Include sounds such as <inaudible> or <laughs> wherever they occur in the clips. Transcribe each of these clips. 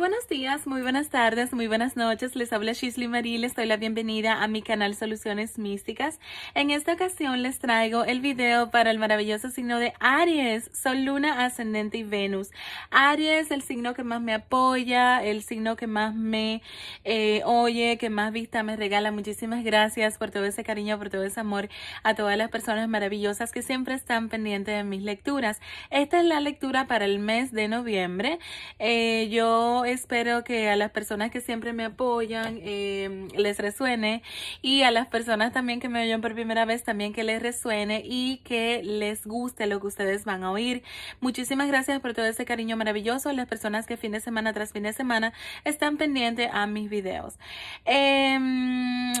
buenos días, muy buenas tardes, muy buenas noches. Les habla Shisley Marie, les doy la bienvenida a mi canal Soluciones Místicas. En esta ocasión les traigo el video para el maravilloso signo de Aries, Sol, Luna, Ascendente y Venus. Aries, el signo que más me apoya, el signo que más me eh, oye, que más vista me regala. Muchísimas gracias por todo ese cariño, por todo ese amor a todas las personas maravillosas que siempre están pendientes de mis lecturas. Esta es la lectura para el mes de noviembre. Eh, yo espero que a las personas que siempre me apoyan em, les resuene y a las personas también que me oyen por primera vez también que les resuene y que les guste lo que ustedes van a oír. Muchísimas gracias por todo este cariño maravilloso. Las personas que fin de semana tras fin de semana están pendientes a mis videos. Em,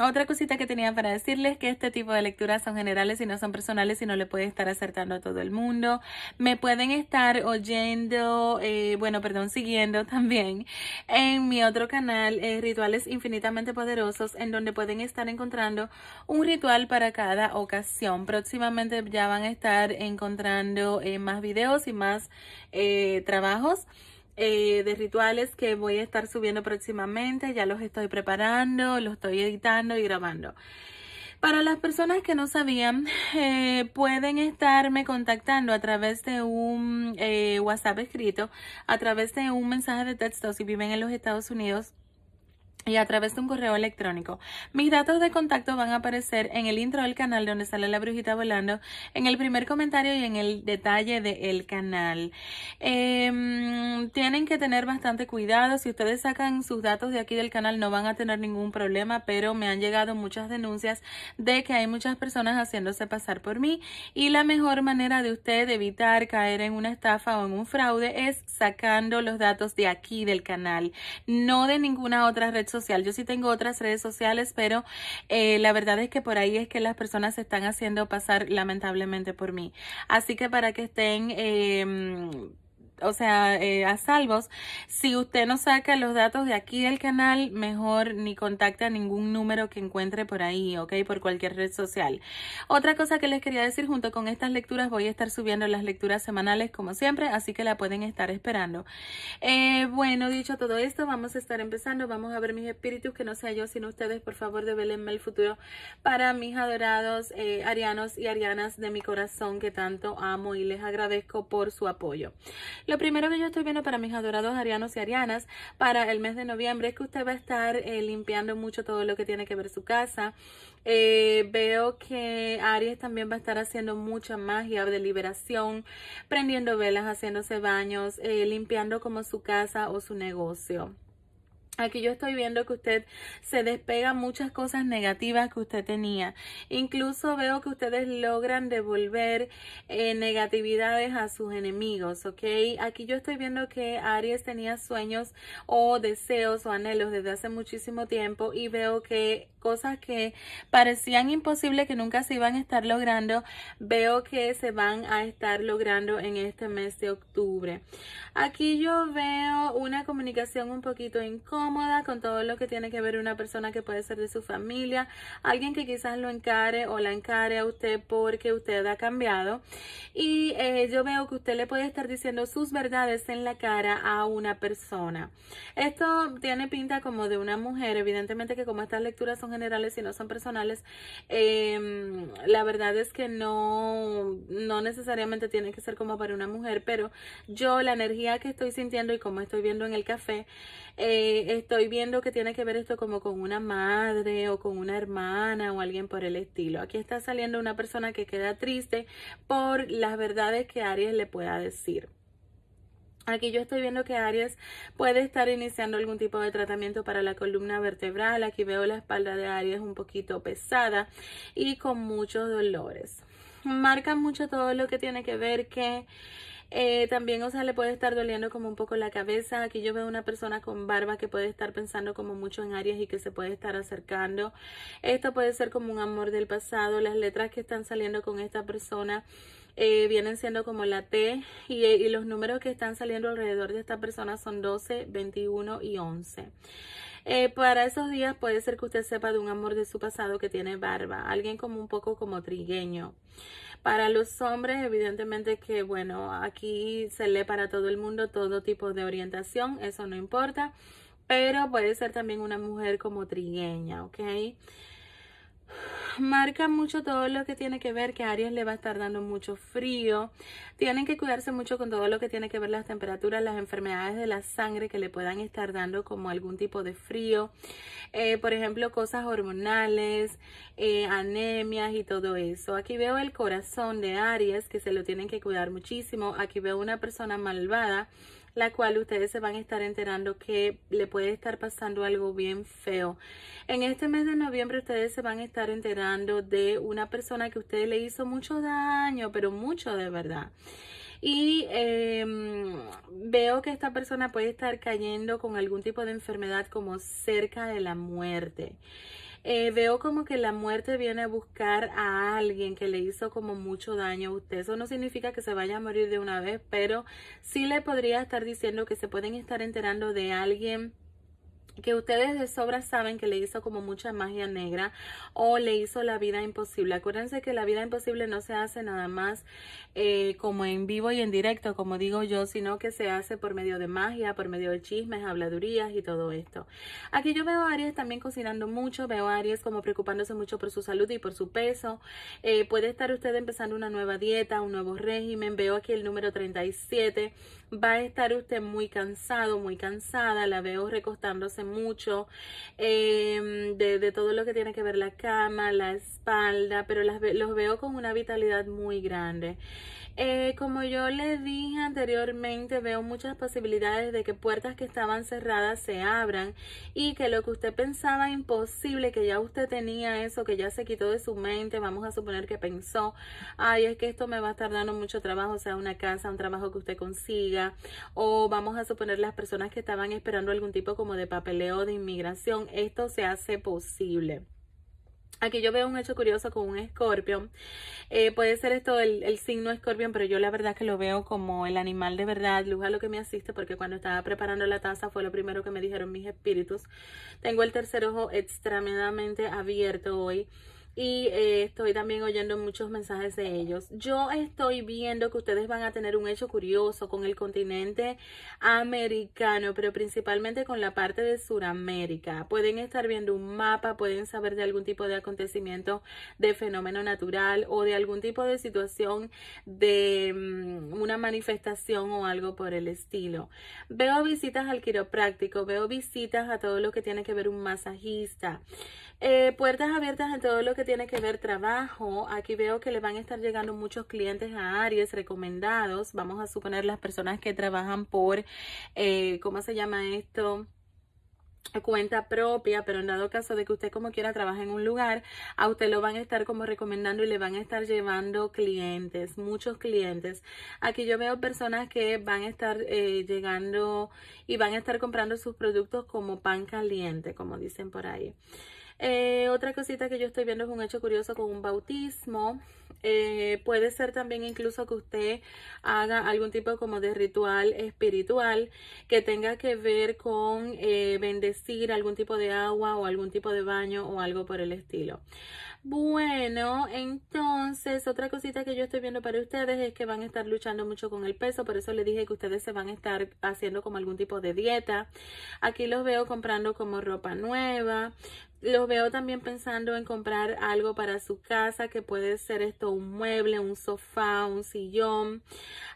<laughs> Otra cosita que tenía para decirles que este tipo de lecturas son generales y no son personales y no le puede estar acertando a todo el mundo. Me pueden estar oyendo, eh, bueno, perdón, siguiendo <laughs> también en mi otro canal, eh, Rituales Infinitamente Poderosos, en donde pueden estar encontrando un ritual para cada ocasión. Próximamente ya van a estar encontrando eh, más videos y más trabajos. Eh, de rituales que voy a estar subiendo próximamente. Ya los estoy preparando, los estoy editando y grabando. Para las personas que no sabían, eh, pueden estarme contactando a través de un eh, WhatsApp escrito, a través de un mensaje de texto si viven en los Estados Unidos y a través de un correo electrónico. Mis datos de contacto van a aparecer en el intro del canal donde sale la brujita volando, en el primer comentario y en el detalle del canal. Em, tienen que tener bastante cuidado. Si ustedes sacan sus datos de aquí del canal no van a tener ningún problema, pero me han llegado muchas denuncias de que hay muchas personas haciéndose pasar por mí y la mejor manera de usted evitar caer en una estafa o en un fraude es sacando los datos de aquí del canal, no de ninguna otra red social. Yo sí tengo otras redes sociales, pero eh, la verdad es que por ahí es que las personas se están haciendo pasar lamentablemente por mí. Así que para que estén... Em, o sea, eh, a salvos. Si usted no saca los datos de aquí del canal, mejor ni contacte a ningún número que encuentre por ahí, ¿ok? Por cualquier red social. Otra cosa que les quería decir, junto con estas lecturas, voy a estar subiendo las lecturas semanales como siempre, así que la pueden estar esperando. Eh, bueno, dicho todo esto, vamos a estar empezando. Vamos a ver mis espíritus, que no sea yo sino ustedes, por favor, develenme el futuro para mis adorados eh, arianos y arianas de mi corazón que tanto amo y les agradezco por su apoyo. Lo primero que yo estoy viendo para mis adorados arianos y arianas para el mes de noviembre es que usted va a estar eh, limpiando mucho todo lo que tiene que ver su casa. Eh, veo que Aries también va a estar haciendo mucha magia de liberación, prendiendo velas, haciéndose baños, eh, limpiando como su casa o su negocio. Aquí yo estoy viendo que usted se despega muchas cosas negativas que usted tenía. Incluso veo que ustedes logran devolver eh, negatividades a sus enemigos, ¿ok? Aquí yo estoy viendo que Aries tenía sueños o deseos o anhelos desde hace muchísimo tiempo y veo que cosas que parecían imposibles, que nunca se iban a estar logrando, veo que se van a estar logrando en este mes de octubre. Aquí yo veo una comunicación un poquito incómoda con todo lo que tiene que ver una persona que puede ser de su familia, alguien que quizás lo encare o la encare a usted porque usted ha cambiado. Y eh, yo veo que usted le puede estar diciendo sus verdades en la cara a una persona. Esto tiene pinta como de una mujer, evidentemente que como estas lecturas son generales y no son personales, em, la verdad es que no, no necesariamente tiene que ser como para una mujer, pero yo la energía que estoy sintiendo y como estoy viendo en el café, eh, estoy viendo que tiene que ver esto como con una madre o con una hermana o alguien por el estilo. Aquí está saliendo una persona que queda triste por las verdades que Aries le pueda decir. Aquí yo estoy viendo que Aries puede estar iniciando algún tipo de tratamiento para la columna vertebral. Aquí veo la espalda de Aries un poquito pesada y con muchos dolores. Marca mucho todo lo que tiene que ver que eh, también, o sea, le puede estar doliendo como un poco la cabeza. Aquí yo veo una persona con barba que puede estar pensando como mucho en Aries y que se puede estar acercando. Esto puede ser como un amor del pasado. Las letras que están saliendo con esta persona eh, vienen siendo como la T y, y los números que están saliendo alrededor de esta persona son 12, 21 y 11. Eh, para esos días puede ser que usted sepa de un amor de su pasado que tiene barba, alguien como un poco como trigueño. Para los hombres, evidentemente que, bueno, aquí se lee para todo el mundo todo tipo de orientación, eso no importa, pero puede ser también una mujer como trigueña, ¿ok? marca mucho todo lo que tiene que ver que Aries le va a estar dando mucho frío. Tienen que cuidarse mucho con todo lo que tiene que ver las temperaturas, las enfermedades de la sangre que le puedan estar dando como algún tipo de frío. Eh, por ejemplo, cosas hormonales, eh, anemias y todo eso. Aquí veo el corazón de Aries que se lo tienen que cuidar muchísimo. Aquí veo una persona malvada la cual ustedes se van a estar enterando que le puede estar pasando algo bien feo. En este mes de noviembre ustedes se van a estar enterando de una persona que a usted le hizo mucho daño, pero mucho de verdad. Y em, veo que esta persona puede estar cayendo con algún tipo de enfermedad como cerca de la muerte. Eh, veo como que la muerte viene a buscar a alguien que le hizo como mucho daño a usted. Eso no significa que se vaya a morir de una vez, pero sí le podría estar diciendo que se pueden estar enterando de alguien que ustedes de sobra saben que le hizo como mucha magia negra o le hizo la vida imposible. Acuérdense que la vida imposible no se hace nada más eh, como en vivo y en directo, como digo yo, sino que se hace por medio de magia, por medio de chismes, habladurías y todo esto. Aquí yo veo a Aries también cocinando mucho, veo a Aries como preocupándose mucho por su salud y por su peso. Eh, puede estar usted empezando una nueva dieta, un nuevo régimen. Veo aquí el número 37 va a estar usted muy cansado, muy cansada, la veo recostándose mucho em, de, todo lo que tiene que ver la cama, la espalda, pero las, los veo con una vitalidad muy grande. Eh, como yo le dije anteriormente, veo muchas posibilidades de que puertas que estaban cerradas se abran y que lo que usted pensaba imposible, que ya usted tenía eso, que ya se quitó de su mente, vamos a suponer que pensó, ay, es que esto me va a estar dando mucho trabajo, o sea, una casa, un trabajo que usted consiga, o vamos a suponer las personas que estaban esperando algún tipo como de papeleo de inmigración, esto se hace posible. Aquí yo veo un hecho curioso con un escorpión. Eh, puede ser esto el, el signo escorpión, pero yo la verdad que lo veo como el animal de verdad. Luz a lo que me asiste, porque cuando estaba preparando la taza fue lo primero que me dijeron mis espíritus. Tengo el tercer ojo extremadamente abierto hoy y eh, estoy también oyendo muchos mensajes de ellos. Yo estoy viendo que ustedes van a tener un hecho curioso con el continente americano, pero principalmente con la parte de Sudamérica. Pueden estar viendo un mapa, pueden saber de algún tipo de acontecimiento, de fenómeno natural o de algún tipo de situación de mm, una manifestación o algo por el estilo. Veo visitas al quiropráctico, veo visitas a todo lo que tiene que ver un masajista, eh, puertas abiertas en todo lo que tiene que ver trabajo, aquí veo que le van a estar llegando muchos clientes a Aries recomendados. Vamos a suponer las personas que trabajan por, eh, ¿cómo se llama esto? cuenta propia, pero en dado caso de que usted como quiera trabaja en un lugar, a usted lo van a estar como recomendando y le van a estar llevando clientes, muchos clientes. Aquí yo veo personas que van a estar eh, llegando y van a estar comprando sus productos como pan caliente, como dicen por ahí. Eh, otra cosita que yo estoy viendo es un hecho curioso con un bautismo. Eh, puede ser también incluso que usted haga algún tipo como de ritual espiritual que tenga que ver con eh, bendecir algún tipo de agua o algún tipo de baño o algo por el estilo. Bueno, entonces otra cosita que yo estoy viendo para ustedes es que van a estar luchando mucho con el peso, por eso le dije que ustedes se van a estar haciendo como algún tipo de dieta. Aquí los veo comprando como ropa nueva. Los veo también pensando en comprar algo para su casa que puede ser un mueble, un sofá, un sillón.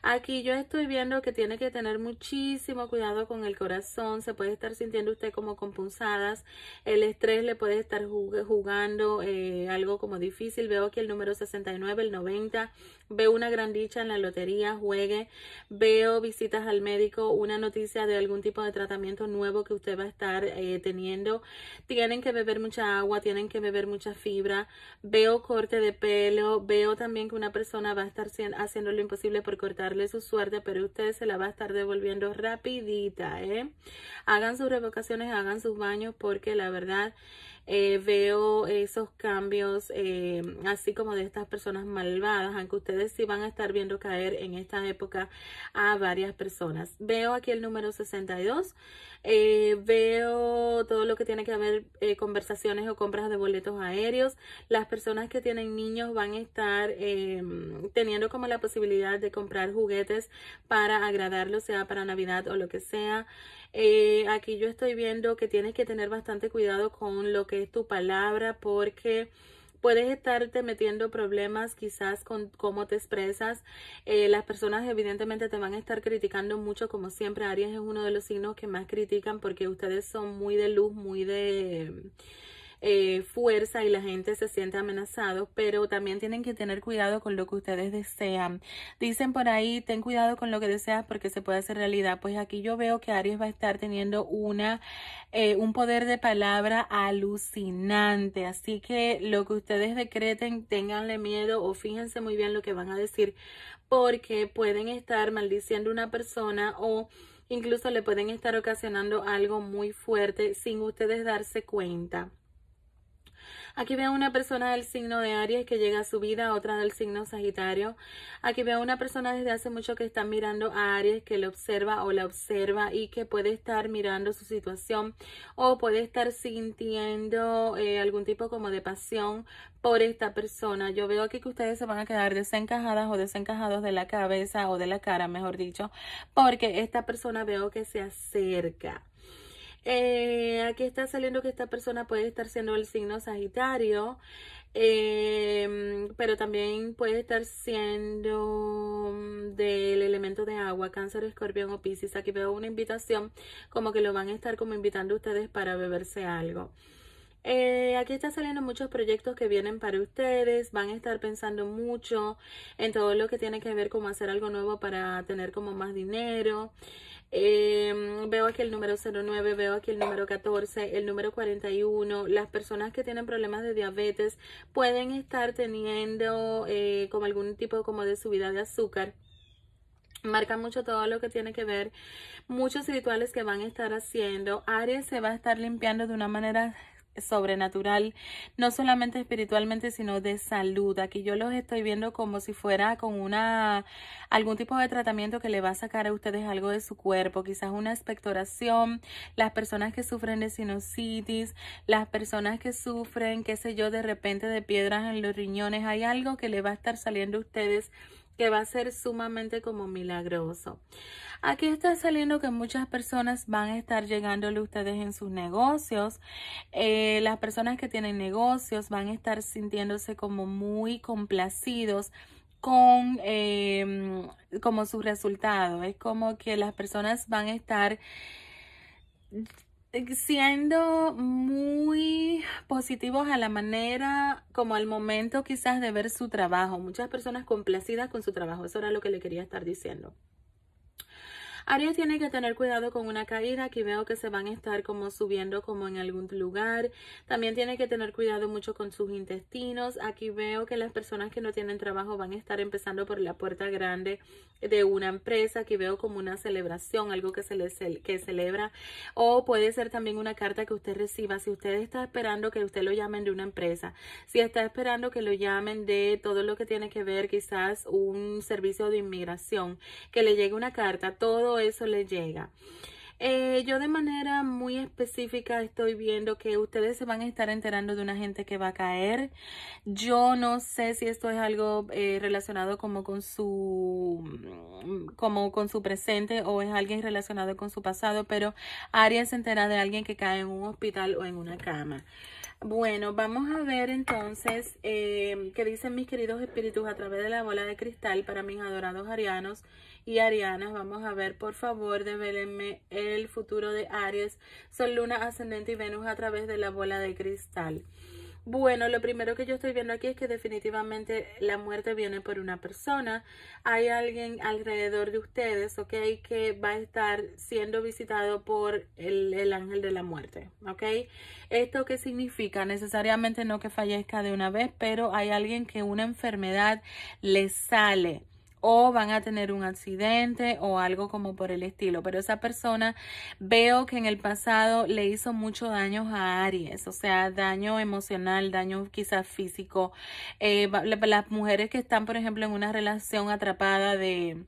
Aquí yo estoy viendo que tiene que tener muchísimo cuidado con el corazón. Se puede estar sintiendo usted como compunzadas. El estrés le puede estar jugando eh, algo como difícil. Veo aquí el número 69, el 90, veo una gran dicha en la lotería, juegue, veo visitas al médico, una noticia de algún tipo de tratamiento nuevo que usted va a estar eh, teniendo. Tienen que beber mucha agua, tienen que beber mucha fibra, veo corte de pelo, veo también que una persona va a estar haciendo lo imposible por cortarle su suerte, pero usted se la va a estar devolviendo rapidita, ¿eh? Hagan sus revocaciones, hagan sus baños porque la verdad eh, veo esos cambios, eh, así como de estas personas malvadas, aunque ustedes sí van a estar viendo caer en esta época a varias personas. Veo aquí el número 62, eh, veo todo lo que tiene que haber conversaciones o compras de boletos aéreos. Las personas que tienen niños van a estar em, teniendo como la posibilidad de comprar juguetes para agradarlos, sea para Navidad o lo que sea. Eh, aquí yo estoy viendo que tienes que tener bastante cuidado con lo que es tu palabra porque puedes estarte metiendo problemas quizás con cómo te expresas. Eh, las personas evidentemente te van a estar criticando mucho, como siempre. Aries es uno de los signos que más critican porque ustedes son muy de luz, muy de eh, fuerza y la gente se siente amenazado, pero también tienen que tener cuidado con lo que ustedes desean. Dicen por ahí, ten cuidado con lo que deseas porque se puede hacer realidad. Pues aquí yo veo que Aries va a estar teniendo una, eh, un poder de palabra alucinante. Así que lo que ustedes decreten, tenganle miedo o fíjense muy bien lo que van a decir porque pueden estar maldiciendo a una persona o incluso le pueden estar ocasionando algo muy fuerte sin ustedes darse cuenta. Aquí veo una persona del signo de Aries que llega a su vida, otra del signo Sagitario. Aquí veo una persona desde hace mucho que está mirando a Aries, que le observa o la observa y que puede estar mirando su situación o puede estar sintiendo eh, algún tipo como de pasión por esta persona. Yo veo aquí que ustedes se van a quedar desencajadas o desencajados de la cabeza o de la cara, mejor dicho, porque esta persona veo que se acerca. Eh, aquí está saliendo que esta persona puede estar siendo el signo Sagitario, eh, pero también puede estar siendo mm, del elemento de agua, cáncer, escorpión o piscis. Aquí veo una invitación, como que lo van a estar como invitando ustedes para beberse algo. Eh, aquí está saliendo muchos proyectos que vienen para ustedes, van a estar pensando mucho en todo lo que tiene que ver con hacer algo nuevo para tener como más dinero. Em, veo aquí el número 09, veo aquí el número 14, el número 41. Las personas que tienen problemas de diabetes pueden estar teniendo eh, como algún tipo como de subida de azúcar marca mucho todo lo que tiene que ver, muchos rituales que van a estar haciendo. Aries se va a estar limpiando de una manera sobrenatural, no solamente espiritualmente, sino de salud. Aquí yo los estoy viendo como si fuera con una algún tipo de tratamiento que le va a sacar a ustedes algo de su cuerpo, quizás una expectoración, las personas que sufren de sinusitis, las personas que sufren, qué sé yo, de repente de piedras en los riñones, hay algo que le va a estar saliendo a ustedes que va a ser sumamente como milagroso. Aquí está saliendo que muchas personas van a estar llegándole ustedes en sus negocios. Eh, las personas que tienen negocios van a estar sintiéndose como muy complacidos con em, como sus resultados. Es como que las personas van a estar siendo muy positivos a la manera, como al momento quizás de ver su trabajo. Muchas personas complacidas con su trabajo. Eso era lo que le quería estar diciendo. Aries tiene que tener cuidado con una caída. Aquí veo que se van a estar como subiendo como en algún lugar. También tiene que tener cuidado mucho con sus intestinos. Aquí veo que las personas que no tienen trabajo van a estar empezando por la puerta grande de una empresa. Aquí veo como una celebración, algo que se le que celebra. O puede ser también una carta que usted reciba. Si usted está esperando que usted lo llamen de una empresa, si está esperando que lo llamen de todo lo que tiene que ver quizás un servicio de inmigración, que le llegue una carta, todo eso le llega. Eh, yo de manera muy específica estoy viendo que ustedes se van a estar enterando de una gente que va a caer. Yo no sé si esto es algo eh, relacionado como con su mm, como con su presente o es alguien relacionado con su pasado, pero Arias se entera de alguien que cae en un hospital o en una cama. Bueno, vamos a ver entonces eh, qué dicen mis queridos espíritus a través de la bola de cristal para mis adorados arianos y arianas. Vamos a ver, por favor, develenme el futuro de Aries, Sol, Luna, Ascendente y Venus a través de la bola de cristal. Bueno, lo primero que yo estoy viendo aquí es que definitivamente la muerte viene por una persona. Hay alguien alrededor de ustedes, ¿ok? Que va a estar siendo visitado por el, el, ángel de la muerte, ¿ok? ¿Esto qué significa? Necesariamente no que fallezca de una vez, pero hay alguien que una enfermedad le sale o van a tener un accidente o algo como por el estilo. Pero esa persona veo que en el pasado le hizo mucho daño a Aries, o sea, daño emocional, daño quizás físico. Eh, las mujeres que están, por ejemplo, en una relación atrapada de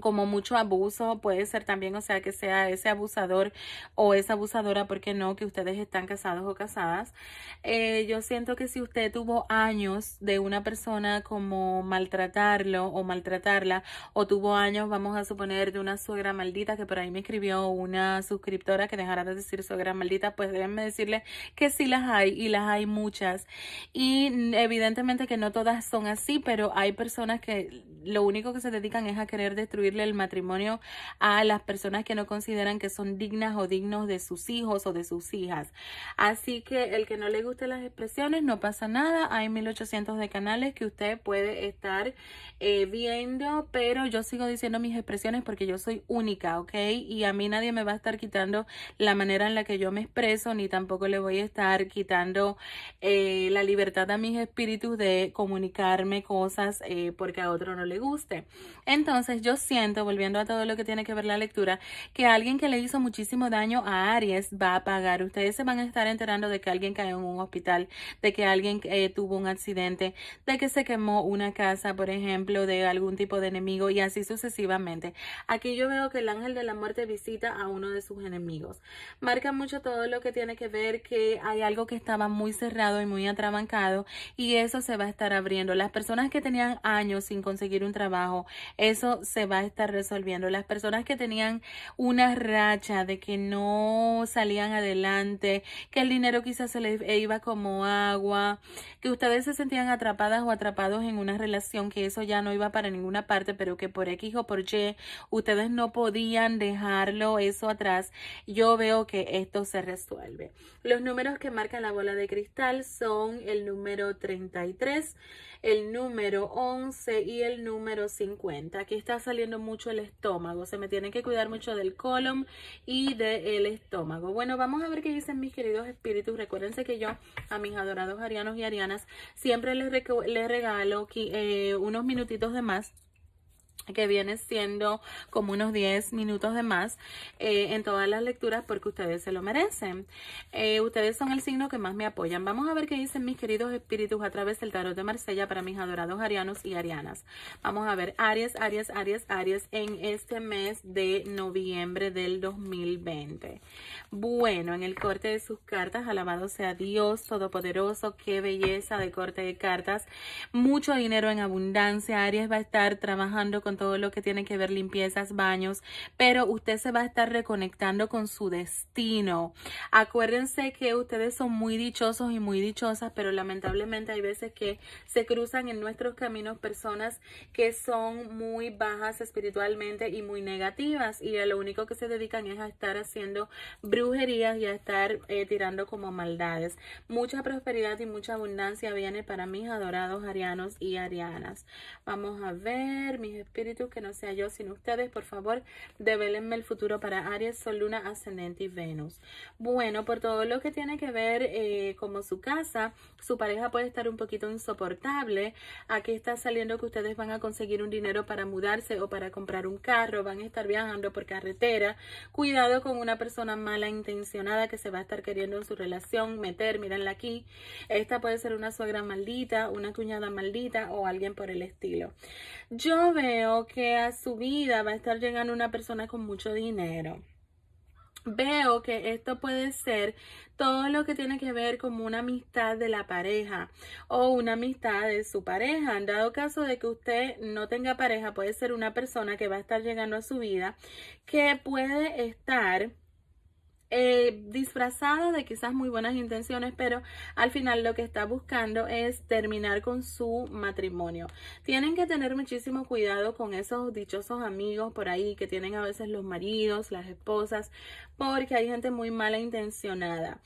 como mucho abuso, puede ser también, o sea, que sea ese abusador o esa abusadora, porque no, que ustedes están casados o casadas. Eh, yo siento que si usted tuvo años de una persona como maltratarlo o maltratarla, o tuvo años, vamos a suponer, de una suegra maldita, que por ahí me escribió una suscriptora que dejara de decir suegra maldita, pues déjenme decirle que sí las hay y las hay muchas. Y evidentemente que no todas son así, pero hay personas que lo único que se dedican es a querer destruir el matrimonio a las personas que no consideran que son dignas o dignos de sus hijos o de sus hijas. Así que el que no le guste las expresiones, no pasa nada. Hay 1800 de canales que usted puede estar eh, viendo, pero yo sigo diciendo mis expresiones porque yo soy única, ¿ok? Y a mí nadie me va a estar quitando la manera en la que yo me expreso, ni tampoco le voy a estar quitando eh, la libertad a mis espíritus de comunicarme cosas eh, porque a otro no le guste. Entonces yo sí volviendo a todo lo que tiene que ver la lectura, que alguien que le hizo muchísimo daño a Aries va a pagar. Ustedes se van a estar enterando de que alguien cayó en un hospital, de que alguien eh, tuvo un accidente, de que se quemó una casa, por ejemplo, de algún tipo de enemigo y así sucesivamente. Aquí yo veo que el ángel de la muerte visita a uno de sus enemigos. Marca mucho todo lo que tiene que ver que hay algo que estaba muy cerrado y muy atrabancado y eso se va a estar abriendo. Las personas que tenían años sin conseguir un trabajo, eso se va a estar resolviendo. Las personas que tenían una racha de que no salían adelante, que el dinero quizás se les e iba como agua, que ustedes se sentían atrapadas o atrapados en una relación que eso ya no iba para ninguna parte, pero que por X o por Y ustedes no podían dejarlo eso atrás. Yo veo que esto se resuelve. Los números que marcan la bola de cristal son el número 33, el número 11 y el número 50. Aquí está saliendo mucho el estómago. Se me tienen que cuidar mucho del colon y del estómago. Bueno, vamos a ver qué dicen mis queridos espíritus. Recuérdense que yo a mis adorados arianos y arianas siempre les, les regalo eh, unos minutitos de más que viene siendo como unos 10 minutos de más eh, en todas las lecturas porque ustedes se lo merecen. Eh, ustedes son el signo que más me apoyan. Vamos a ver qué dicen mis queridos espíritus a través del tarot de Marsella para mis adorados arianos y arianas. Vamos a ver Aries, Aries, Aries, Aries en este mes de noviembre del 2020. Bueno, en el corte de sus cartas, alabado sea Dios Todopoderoso, qué belleza de corte de cartas. Mucho dinero en abundancia. Aries va a estar trabajando con todo lo que tiene que ver limpiezas, baños, pero usted se va a estar reconectando con su destino. Acuérdense que ustedes son muy dichosos y muy dichosas, pero lamentablemente hay veces que se cruzan en nuestros caminos personas que son muy bajas espiritualmente y muy negativas y a lo único que se dedican es a estar haciendo brujerías y a estar eh, tirando como maldades. Mucha prosperidad y mucha abundancia viene para mis adorados arianos y arianas. Vamos a ver mis espíritu, que no sea yo sino ustedes. Por favor, develenme el futuro para Aries, Sol, Luna, Ascendente y Venus. Bueno, por todo lo que tiene que ver eh, como su casa, su pareja puede estar un poquito insoportable. Aquí está saliendo que ustedes van a conseguir un dinero para mudarse o para comprar un carro, van a estar viajando por carretera. Cuidado con una persona mala intencionada que se va a estar queriendo en su relación meter, mírenla aquí. Esta puede ser una suegra maldita, una cuñada maldita o alguien por el estilo. Yo veo que a su vida va a estar llegando una persona con mucho dinero. Veo que esto puede ser todo lo que tiene que ver con una amistad de la pareja o una amistad de su pareja. En dado caso de que usted no tenga pareja, puede ser una persona que va a estar llegando a su vida que puede estar Disfrazado eh, disfrazada de quizás muy buenas intenciones, pero al final lo que está buscando es terminar con su matrimonio. Tienen que tener muchísimo cuidado con esos dichosos amigos por ahí que tienen a veces los maridos, las esposas, porque hay gente muy mala intencionada.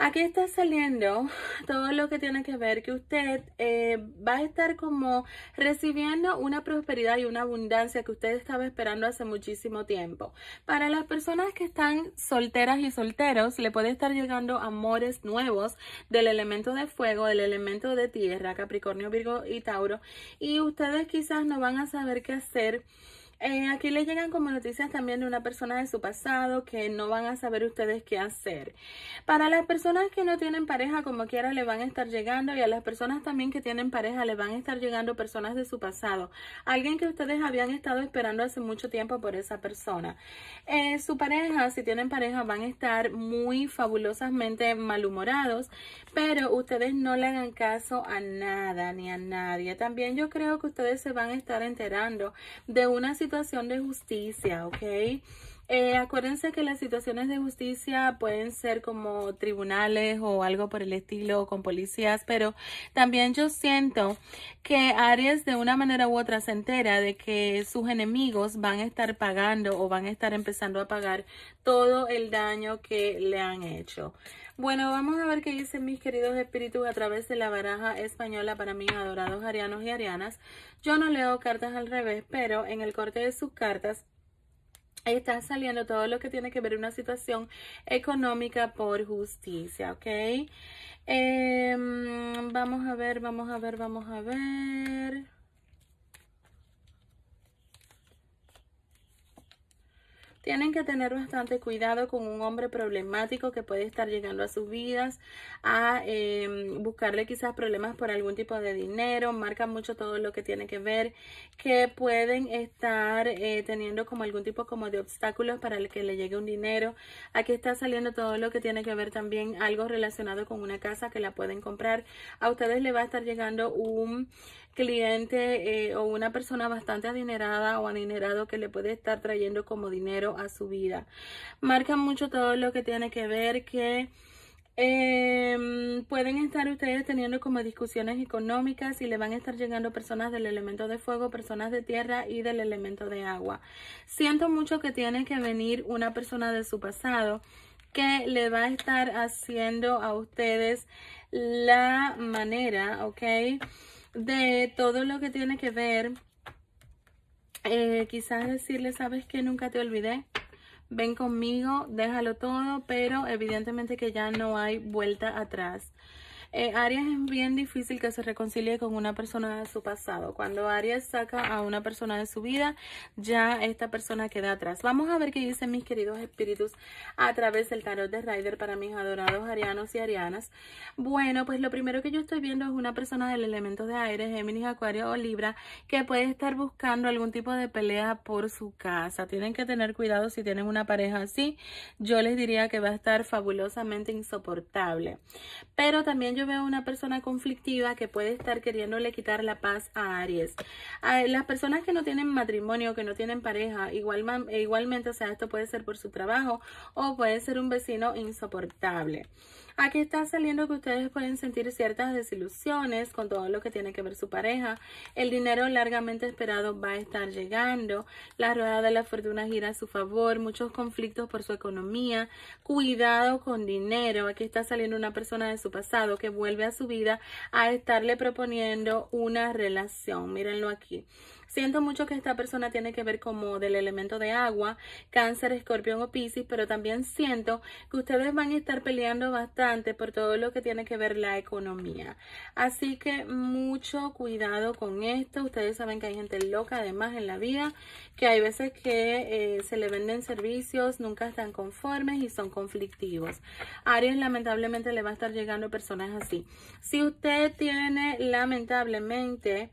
Aquí está saliendo todo lo que tiene que ver que usted eh, va a estar como recibiendo una prosperidad y una abundancia que usted estaba esperando hace muchísimo tiempo. Para las personas que están solteras y solteros, le puede estar llegando amores nuevos del elemento de fuego, del elemento de tierra, Capricornio, Virgo y Tauro. Y ustedes quizás no van a saber qué hacer eh, aquí le llegan como noticias también de una persona de su pasado que no van a saber ustedes qué hacer. Para las personas que no tienen pareja, como quiera, le van a estar llegando y a las personas también que tienen pareja, le van a estar llegando personas de su pasado. Alguien que ustedes habían estado esperando hace mucho tiempo por esa persona. Eh, su pareja, si tienen pareja, van a estar muy fabulosamente malhumorados, pero ustedes no le hagan caso a nada ni a nadie. También yo creo que ustedes se van a estar enterando de una situación situación de justicia, ¿ok? Eh, acuérdense que las situaciones de justicia pueden ser como tribunales o algo por el estilo, con policías, pero también yo siento que Aries de una manera u otra se entera de que sus enemigos van a estar pagando o van a estar empezando a pagar todo el daño que le han hecho. Bueno, vamos a ver qué dicen mis queridos espíritus a través de la baraja española para mis adorados arianos y arianas. Yo no leo cartas al revés, pero en el corte de sus cartas está saliendo todo lo que tiene que ver una situación económica por justicia, ¿ok? Em, vamos a ver, vamos a ver, vamos a ver... tienen que tener bastante cuidado con un hombre problemático que puede estar llegando a sus vidas, a em, buscarle quizás problemas por algún tipo de dinero, marca mucho todo lo que tiene que ver, que pueden estar eh, teniendo como algún tipo como de obstáculos para el que le llegue un dinero. Aquí está saliendo todo lo que tiene que ver también algo relacionado con una casa que la pueden comprar. A ustedes le va a estar llegando un cliente eh, o una persona bastante adinerada o adinerado que le puede estar trayendo como dinero a su vida. Marca mucho todo lo que tiene que ver que... Em, pueden estar ustedes teniendo como discusiones económicas y le van a estar llegando personas del elemento de fuego, personas de tierra y del elemento de agua. Siento mucho que tiene que venir una persona de su pasado que le va a estar haciendo a ustedes la manera, ¿ok? de todo lo que tiene que ver. Eh, quizás decirle, sabes que nunca te olvidé, ven conmigo, déjalo todo, pero evidentemente que ya no hay vuelta atrás. Eh, Aries es bien difícil que se reconcilie con una persona de su pasado. Cuando Aries saca a una persona de su vida, ya esta persona queda atrás. Vamos a ver qué dicen mis queridos espíritus a través del tarot de Rider para mis adorados arianos y arianas. Bueno, pues lo primero que yo estoy viendo es una persona del elemento de aire, Géminis, Acuario o Libra, que puede estar buscando algún tipo de pelea por su casa. Tienen que tener cuidado si tienen una pareja así. Yo les diría que va a estar fabulosamente insoportable. Pero también yo veo una persona conflictiva que puede estar queriéndole quitar la paz a Aries. A las personas que no tienen matrimonio, que no tienen pareja, igualmente, o sea, esto puede ser por su trabajo o puede ser un vecino insoportable. Aquí está saliendo que ustedes pueden sentir ciertas desilusiones con todo lo que tiene que ver su pareja. El dinero largamente esperado va a estar llegando. La rueda de la fortuna gira a su favor. Muchos conflictos por su economía. Cuidado con dinero. Aquí está saliendo una persona de su pasado que vuelve a su vida a estarle proponiendo una relación. Mírenlo aquí. Siento mucho que esta persona tiene que ver como del elemento de agua, cáncer, escorpión o piscis, pero también siento que ustedes van a estar peleando bastante por todo lo que tiene que ver la economía. Así que mucho cuidado con esto. Ustedes saben que hay gente loca además en la vida, que hay veces que eh, se le venden servicios, nunca están conformes y son conflictivos. Aries lamentablemente le va a estar llegando personas así. Si usted tiene lamentablemente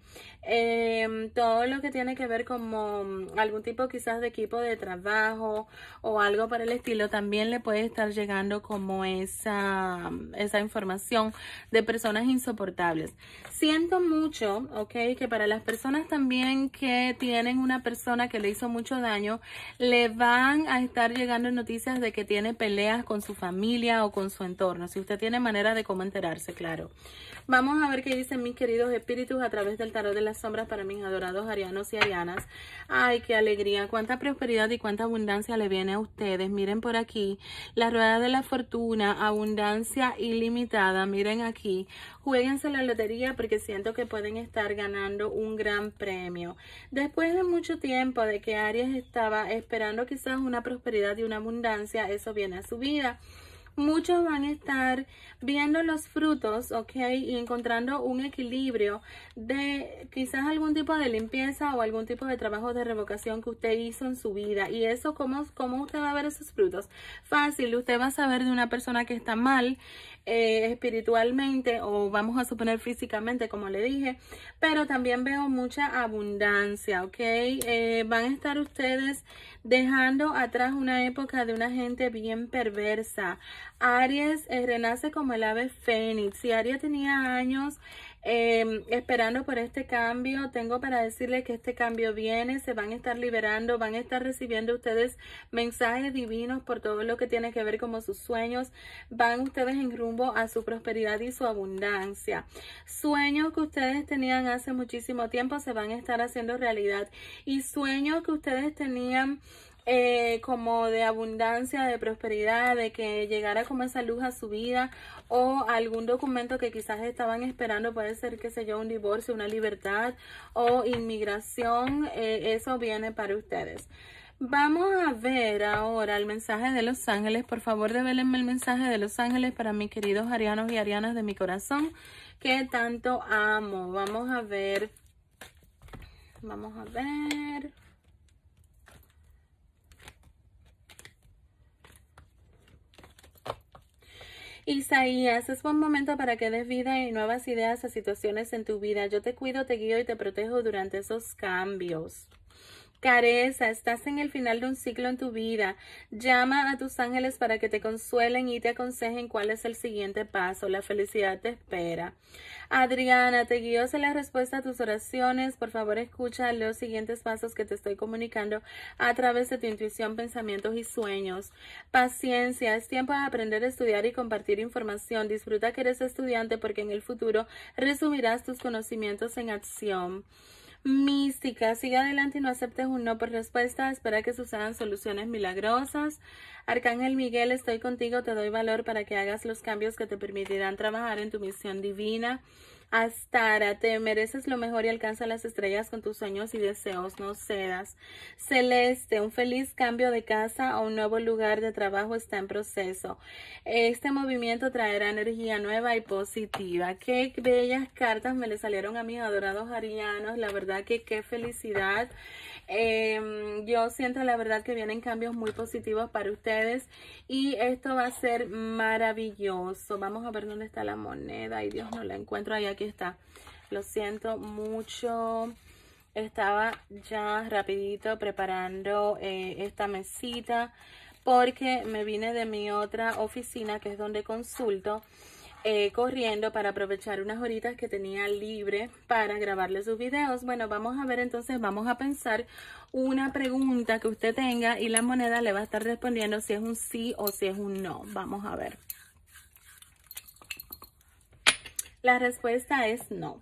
eh, todo lo que tiene que ver como mm, algún tipo quizás de equipo de trabajo o algo para el estilo, también le puede estar llegando como esa, mm, esa información de personas insoportables. Siento mucho, ok, que para las personas también que tienen una persona que le hizo mucho daño, le van a estar llegando noticias de que tiene peleas con su familia o con su entorno. Si usted tiene manera de cómo enterarse, claro. Vamos a ver qué dicen mis queridos espíritus a través del tarot de las sombras para mis adorados arianos y arianas. Ay, qué alegría, cuánta prosperidad y cuánta abundancia le viene a ustedes. Miren por aquí, la rueda de la fortuna, abundancia ilimitada. Miren aquí, jueguense la lotería porque siento que pueden estar ganando un gran premio. Después de mucho tiempo de que Aries estaba esperando quizás una prosperidad y una abundancia, eso viene a su vida muchos van a estar viendo los frutos, ¿ok? Y encontrando un equilibrio de quizás algún tipo de limpieza o algún tipo de trabajo de revocación que usted hizo en su vida. Y eso, ¿cómo, usted va a ver esos frutos? Fácil, usted va a saber de una persona que está mal, eh, espiritualmente o vamos a suponer físicamente, como le dije, pero también veo mucha abundancia, ¿ok? Eh, van a estar ustedes dejando atrás una época de una gente bien perversa. Aries eh, renace como el ave fénix. Si Aries tenía años Em, esperando por este cambio, tengo para decirles que este cambio viene, se van a estar liberando, van a estar recibiendo ustedes mensajes divinos por todo lo que tiene que ver como sus sueños, van ustedes en rumbo a su prosperidad y su abundancia. Sueños que ustedes tenían hace muchísimo tiempo se van a estar haciendo realidad y sueños que ustedes tenían eh, como de abundancia, de prosperidad, de que llegara como esa luz a su vida o algún documento que quizás estaban esperando, puede ser, que sea yo, un divorcio, una libertad o inmigración, eh, eso viene para ustedes. Vamos a ver ahora el mensaje de los ángeles. Por favor, devélenme el mensaje de los ángeles para mis queridos arianos y arianas de mi corazón que tanto amo. Vamos a ver. Vamos a ver. Isaías, es buen momento para que des vida y nuevas ideas a situaciones en tu vida. Yo te cuido, te guío y te protejo durante esos cambios careza, estás en el final de un ciclo en tu vida. Llama a tus ángeles para que te consuelen y te aconsejen cuál es el siguiente paso. La felicidad te espera. Adriana, te guío en la respuesta a tus oraciones. Por favor, escucha los siguientes pasos que te estoy comunicando a través de tu intuición, pensamientos y sueños. Paciencia, es tiempo de aprender a estudiar y compartir información. Disfruta que eres estudiante porque en el futuro resumirás tus conocimientos en acción. Mística, sigue adelante y no aceptes un no por respuesta, espera que sucedan soluciones milagrosas. Arcángel Miguel, estoy contigo, te doy valor para que hagas los cambios que te permitirán trabajar en tu misión divina. Astara, te mereces lo mejor y alcanza las estrellas con tus sueños y deseos, no cedas. Celeste, un feliz cambio de casa o un nuevo lugar de trabajo está en proceso. Este movimiento traerá energía nueva y positiva. Qué bellas cartas me le salieron a mis adorados arianos, la verdad que qué felicidad. Em, yo siento la verdad que vienen cambios muy positivos para ustedes y esto va a ser maravilloso. Vamos a ver dónde está la moneda. Ay Dios, no la encuentro. Ahí aquí está. Lo siento mucho. Estaba ya rapidito preparando eh, esta mesita porque me vine de mi otra oficina que es donde consulto. Eh, corriendo para aprovechar unas horitas que tenía libre para grabarle sus videos. Bueno, vamos a ver entonces, vamos a pensar una pregunta que usted tenga y la moneda le va a estar respondiendo si es un sí o si es un no. Vamos a ver. La respuesta es no.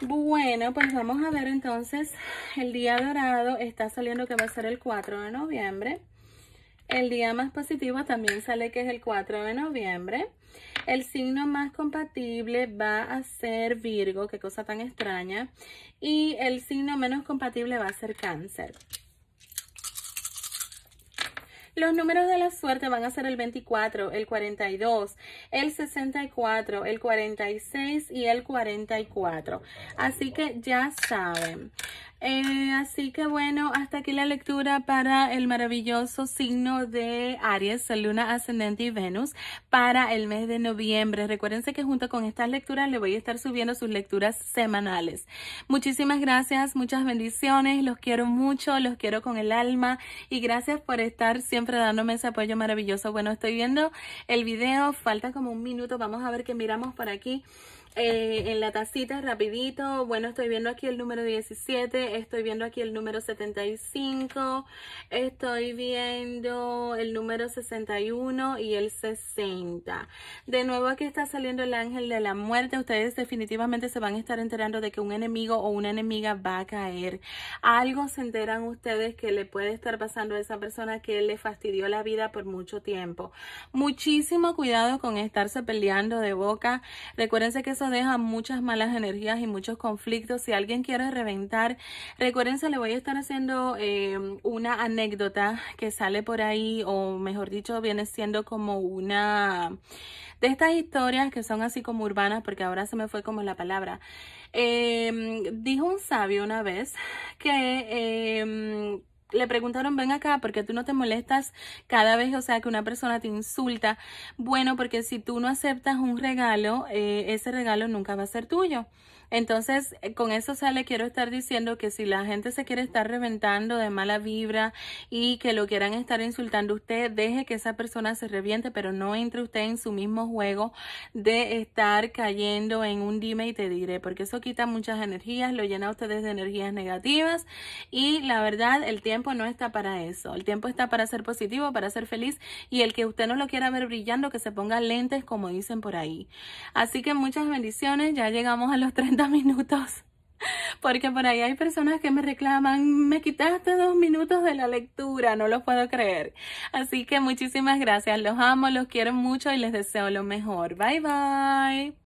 Bueno, pues vamos a ver entonces, el día dorado está saliendo que va a ser el 4 de noviembre. El día más positivo también sale que es el 4 de noviembre. El signo más compatible va a ser Virgo, qué cosa tan extraña. Y el signo menos compatible va a ser Cáncer. Los números de la suerte van a ser el 24, el 42, el 64, el 46 y el 44. Así que ya saben. Eh, así que bueno, hasta aquí la lectura para el maravilloso signo de Aries, Luna Ascendente y Venus para el mes de noviembre. Recuérdense que junto con estas lecturas le voy a estar subiendo sus lecturas semanales. Muchísimas gracias, muchas bendiciones, los quiero mucho, los quiero con el alma y gracias por estar siempre dándome ese apoyo maravilloso. Bueno, estoy viendo el video, falta como un minuto, vamos a ver qué miramos por aquí. Eh, en la tacita rapidito. Bueno, estoy viendo aquí el número 17, estoy viendo aquí el número 75, estoy viendo el número 61 y el 60. De nuevo aquí está saliendo el ángel de la muerte. Ustedes definitivamente se van a estar enterando de que un enemigo o una enemiga va a caer. Algo se enteran ustedes que le puede estar pasando a esa persona que le fastidió la vida por mucho tiempo. Muchísimo cuidado con estarse peleando de boca. recuerden que eso deja muchas malas energías y muchos conflictos. Si alguien quiere reventar, recuérdense, le voy a estar haciendo em, una anécdota que sale por ahí, o mejor dicho, viene siendo como una de estas historias que son así como urbanas, porque ahora se me fue como la palabra. Em, dijo un sabio una vez que em, le preguntaron, ven acá, porque tú no te molestas cada vez, o sea, que una persona te insulta. Bueno, porque si tú no aceptas un regalo, eh, ese regalo nunca va a ser tuyo. Entonces, eh, con eso sale, quiero estar diciendo que si la gente se quiere estar reventando de mala vibra y que lo quieran estar insultando usted, deje que esa persona se reviente, pero no entre usted en su mismo juego de estar cayendo en un dime y te diré, porque eso quita muchas energías, lo llena a ustedes de energías negativas y la verdad, el tiempo no está para eso. El tiempo está para ser positivo, para ser feliz y el que usted no lo quiera ver brillando, que se ponga lentes, como dicen por ahí. Así que muchas bendiciones, ya llegamos a los 30 <laughs> minutos. Porque por ahí hay personas que me reclaman, me quitaste dos minutos de la lectura, no lo puedo creer. Así que muchísimas gracias, los amo, los quiero mucho y les deseo lo mejor. Bye bye.